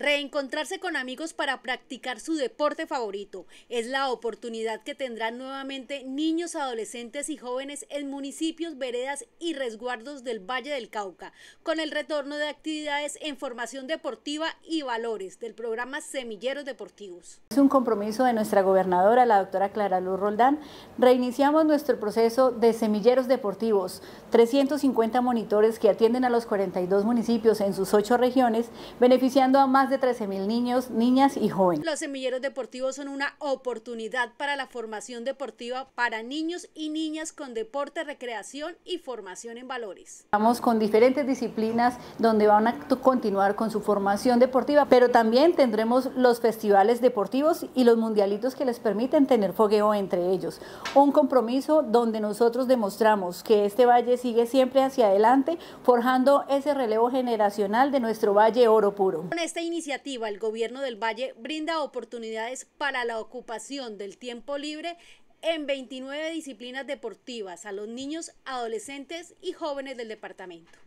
Reencontrarse con amigos para practicar su deporte favorito es la oportunidad que tendrán nuevamente niños, adolescentes y jóvenes en municipios, veredas y resguardos del Valle del Cauca, con el retorno de actividades en formación deportiva y valores del programa Semilleros Deportivos. Es un compromiso de nuestra gobernadora, la doctora Clara Luz Roldán. Reiniciamos nuestro proceso de Semilleros Deportivos, 350 monitores que atienden a los 42 municipios en sus ocho regiones, beneficiando a más de 13 13.000 niños, niñas y jóvenes. Los semilleros deportivos son una oportunidad para la formación deportiva para niños y niñas con deporte, recreación y formación en valores. Vamos con diferentes disciplinas donde van a continuar con su formación deportiva, pero también tendremos los festivales deportivos y los mundialitos que les permiten tener fogueo entre ellos. Un compromiso donde nosotros demostramos que este valle sigue siempre hacia adelante, forjando ese relevo generacional de nuestro valle oro puro. Con esta iniciativa, el gobierno del Valle brinda oportunidades para la ocupación del tiempo libre en 29 disciplinas deportivas a los niños, adolescentes y jóvenes del departamento.